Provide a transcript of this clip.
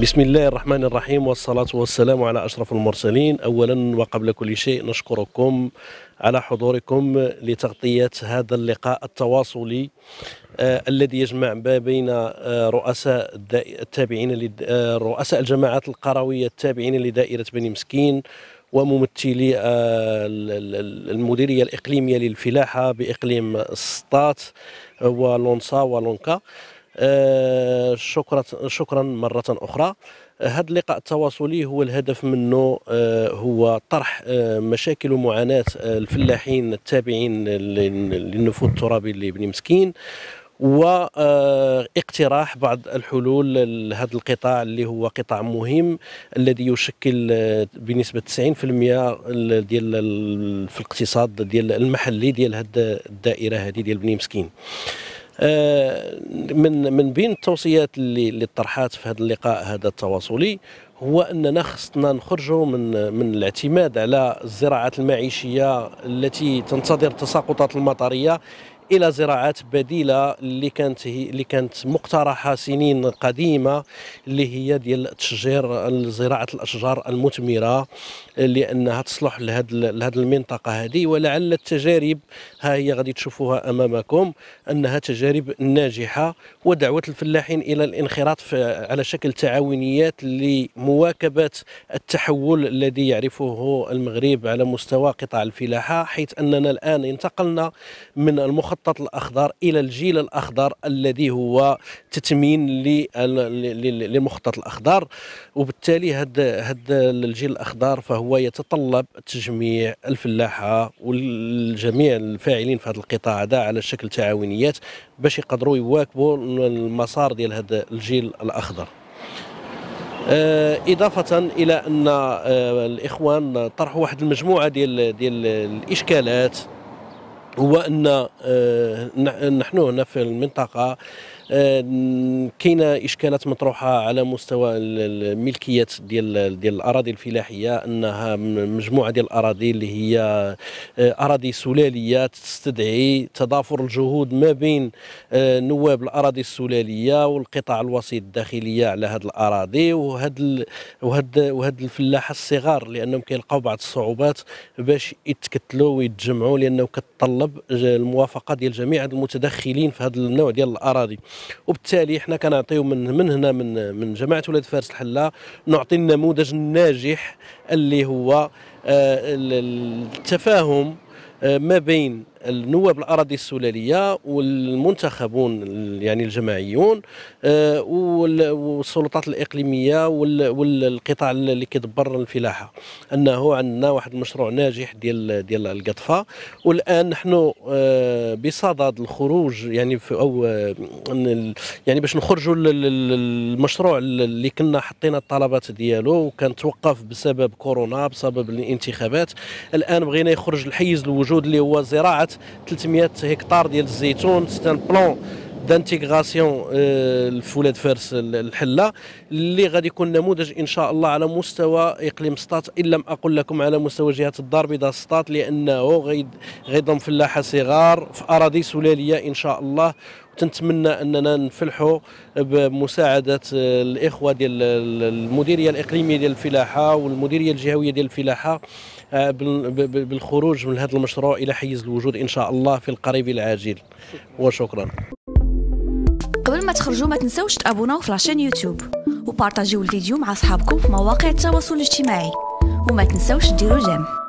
بسم الله الرحمن الرحيم والصلاة والسلام على أشرف المرسلين أولا وقبل كل شيء نشكركم على حضوركم لتغطية هذا اللقاء التواصلي آه الذي يجمع ما بين آه رؤساء التابعين لد... آه رؤساء الجماعات القروية التابعين لدائرة بني مسكين وممثلي آه، المديرية الإقليمية للفلاحة بإقليم سطات آه، ولونسا ولونكا آه، شكرا شكرا مره اخرى هذا اللقاء التواصلي هو الهدف منه آه، هو طرح آه، مشاكل ومعاناه الفلاحين التابعين للنفوذ الترابي لابن مسكين واقتراح بعض الحلول لهذا القطاع اللي هو قطاع مهم الذي يشكل بنسبه 90% ديال في الاقتصاد ديال المحلي ديال هذه الدائره هذه ديال بني مسكين. آه، من من بين التوصيات اللي اللي طرحات في هذا اللقاء هذا التواصلي هو اننا خصنا نخرجوا من من الاعتماد على الزراعات المعيشيه التي تنتظر التساقطات المطريه الى زراعات بديله اللي كانت هي اللي كانت مقترحه سنين قديمه اللي هي ديال تشجير زراعه الاشجار المثمره لانها تصلح لهذه لهذه المنطقه هذه ولعل التجارب ها هي غادي تشوفوها امامكم انها تجارب ناجحه ودعوه الفلاحين الى الانخراط على شكل تعاونيات لمواكبه التحول الذي يعرفه المغرب على مستوى قطاع الفلاحه حيث اننا الان انتقلنا من المخطط الاخضر الى الجيل الاخضر الذي هو تتمين للمخطط الاخضر وبالتالي هذا الجيل الاخضر فهو هو يتطلب تجميع الفلاحه والجميع الفاعلين في هذا القطاع هذا على شكل تعاونيات باش يقدروا يواكبوا المسار ديال هذا الجيل الاخضر آه، إضافة إلى أن آه، الإخوان طرحوا واحد المجموعة ديال ديال الإشكالات هو ان آه، نحن هنا في المنطقه آه، كاينه اشكالات مطروحه على مستوى الملكيات ديال ديال الاراضي الفلاحيه انها مجموعه ديال الاراضي اللي هي آه، اراضي سلاليه تستدعي تضافر الجهود ما بين نواب الاراضي السلاليه والقطاع الوسيط الداخليه على هذه الاراضي وهاد وهاد وهاد الفلاحه الصغار لانهم كيلقاو بعض الصعوبات باش يتكتلوا ويتجمعوا لانه كتطلب طلب الموافقه ديال جميع المتدخلين في هذا النوع ديال الاراضي وبالتالي حنا كنعطيو من من هنا من من جماعه ولاد فارس الحله نعطي النموذج الناجح اللي هو آه، التفاهم آه، ما بين النواب الاراضي السلاليه والمنتخبون يعني الجماعيون آه، والسلطات الاقليميه والقطاع اللي كيدبر الفلاحه انه عندنا واحد المشروع ناجح ديال ديال القطفه والان نحن آه، بصدد الخروج يعني او آه، يعني باش نخرجوا المشروع اللي كنا حطينا الطلبات ديالو وكان توقف بسبب كورونا بسبب الانتخابات الان بغينا يخرج الحيز الوجود اللي هو زراعه 300 هكتار ديال الزيتون ستان بلون دانتيغراسيون آه، الفولاد فارس الحله اللي غادي يكون نموذج ان شاء الله على مستوى اقليم سطات ان لم اقل لكم على مستوى جهه الدار بيضاء سطات لانه غيضم فلاحه صغار في اراضي سلاليه ان شاء الله تنتمنى اننا نفلحوا بمساعده آه، الاخوه ديال المديريه الاقليميه ديال الفلاحه والمديريه الجهويه ديال الفلاحه آه، بالخروج من هذا المشروع الى حيز الوجود ان شاء الله في القريب العاجل وشكرا قبل ما تخرجوا ما تنسوش تابوناو في لاشين يوتيوب وبارطاجيو الفيديو مع صحابكم في مواقع التواصل الاجتماعي وما تنسوش ديروا جيم